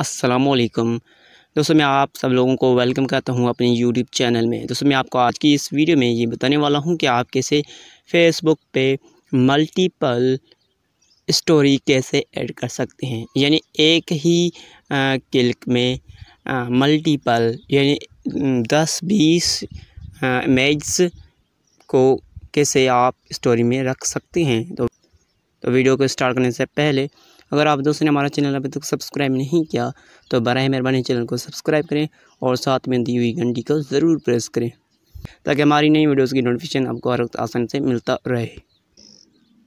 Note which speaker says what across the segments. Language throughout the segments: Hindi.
Speaker 1: असलकम दोस्तों मैं आप सब लोगों को वेलकम करता हूं अपने यूट्यूब चैनल में दोस्तों मैं आपको आज की इस वीडियो में ये बताने वाला हूं कि आप कैसे फेसबुक पे मल्टीपल स्टोरी कैसे ऐड कर सकते हैं यानी एक ही क्लिक में मल्टीपल यानी दस बीस इमेज को कैसे आप स्टोरी में रख सकते हैं तो, तो वीडियो को स्टार्ट करने से पहले अगर आप दोस्तों ने हमारा चैनल अभी तक सब्सक्राइब नहीं किया तो बर मेहरबानी चैनल को सब्सक्राइब करें और साथ में दी हुई घंटी को ज़रूर प्रेस करें ताकि हमारी नई वीडियोज़ की नोटिफिकेशन आपको हर वक्त आसान से मिलता रहे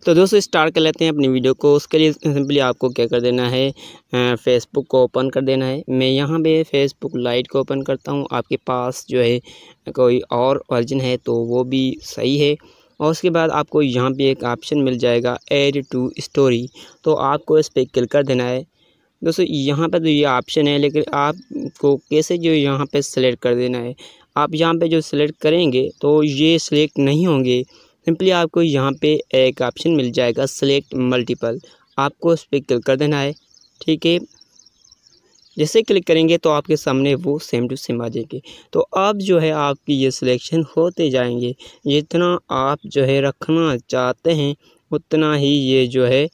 Speaker 1: तो दोस्तों स्टार्ट कर लेते हैं अपनी वीडियो को उसके लिए सिंपली आपको क्या कर देना है फेसबुक को ओपन कर देना है मैं यहाँ पे फेसबुक लाइट को ओपन करता हूँ आपके पास जो है कोई और वर्जन है तो वो भी सही है और उसके बाद आपको यहाँ पे एक ऑप्शन मिल जाएगा एड टू स्टोरी तो आपको इस पर क्लिक कर देना है दोस्तों यहाँ पर तो ये ऑप्शन है लेकिन आपको कैसे जो यहाँ पे सेलेक्ट कर देना है आप यहाँ पे जो सेलेक्ट करेंगे तो ये सिलेक्ट नहीं होंगे सिंपली आपको यहाँ पर एक ऑप्शन मिल जाएगा सेलेक्ट मल्टीपल आपको उस पर क्लिक कर देना है ठीक है जैसे क्लिक करेंगे तो आपके सामने वो सेम टू सेम आ जाएंगे तो अब जो है आपकी ये सिलेक्शन होते जाएंगे जितना आप जो है रखना चाहते हैं उतना ही ये जो है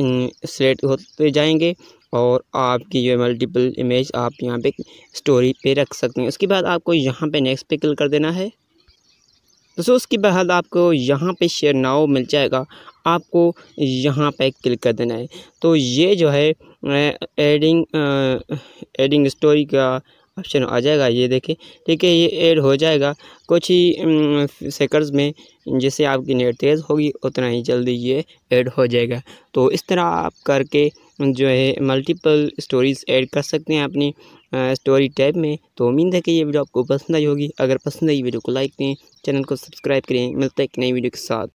Speaker 1: सिलेक्ट होते जाएंगे और आपकी जो मल्टीपल इमेज आप यहाँ पे स्टोरी पे रख सकते हैं उसके बाद आपको यहाँ पे नेक्स्ट पे क्लिक कर देना है दोस्तों उसके बाद आपको यहाँ पे शेयर नाव मिल जाएगा आपको यहाँ पे क्लिक कर देना है तो ये जो है एडिंग एडिंग स्टोरी का ऑप्शन आ जाएगा ये देखें ठीक है ये ऐड हो जाएगा कुछ ही सेकंड्स में जैसे आपकी नेट तेज़ होगी उतना ही जल्दी ये ऐड हो जाएगा तो इस तरह आप करके जो है मल्टीपल स्टोरीज़ ऐड कर सकते हैं अपनी स्टोरी टैब में तो उम्मीद है कि ये वीडियो आपको पसंद आई होगी अगर पसंद आई वीडियो को लाइक करें चैनल को सब्सक्राइब करें मिलता है एक नई वीडियो के साथ